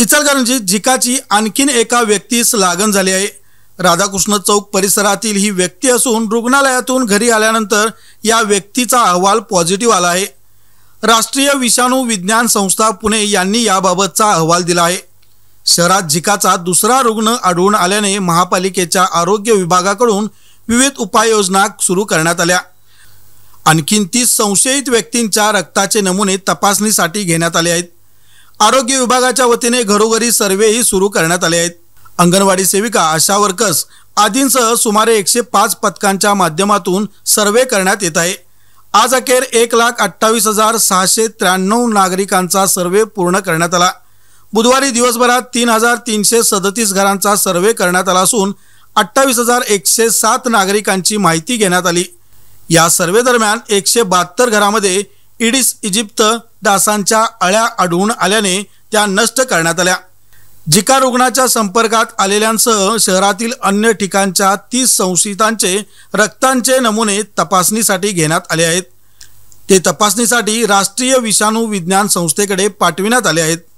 इचलकरंजी जिकाची आणखीन एका व्यक्तीस लागण झाली आहे राधाकृष्ण चौक परिसरातील ही व्यक्ती असून रुग्णालयातून घरी आल्यानंतर या व्यक्तीचा अहवाल पॉझिटिव्ह आला आहे राष्ट्रीय विषाणू विज्ञान संस्था पुणे यांनी याबाबतचा अहवाल दिला आहे शहरात झिकाचा दुसरा रुग्ण आढळून आल्याने महापालिकेच्या आरोग्य विभागाकडून विविध उपाययोजना सुरू करण्यात आल्या आणखीन तीस संशयित व्यक्तींच्या रक्ताचे नमुने तपासणीसाठी घेण्यात आले आहेत आरोग्य विभागाच्या वतीने घरोघरी सर्वेही सुरू करण्यात आले आहेत अंगणवाडी सेविका आशा वर्कर्स आदींसह सुमारे एकशे पाच पथकांच्या माध्यमातून सर्वे करण्यात येत आहे आज अखेर एक लाख अठ्ठावीस हजार सहाशे त्र्याण्णव नागरिकांचा सर्वे पूर्ण करण्यात आला बुधवारी दिवसभरात तीन हजार तीनशे सदतीस घरांचा सर्वे करण्यात आला असून अठ्ठावीस हजार एकशे सात नागरिकांची माहिती घेण्यात आली या सर्वे दरम्यान एकशे बहात्तर घरामध्ये इडिस इजिप्त डासांच्या अळ्या आढळून आल्याने त्या नष्ट करण्यात आल्या जिका रुग्णाच्या संपर्कात आलेल्यांसह शहरातील अन्य ठिकाणच्या तीस संशयितांचे रक्तांचे नमुने तपासणीसाठी घेण्यात आले आहेत ते तपासणीसाठी राष्ट्रीय विषाणू विज्ञान संस्थेकडे पाठविण्यात आले आहेत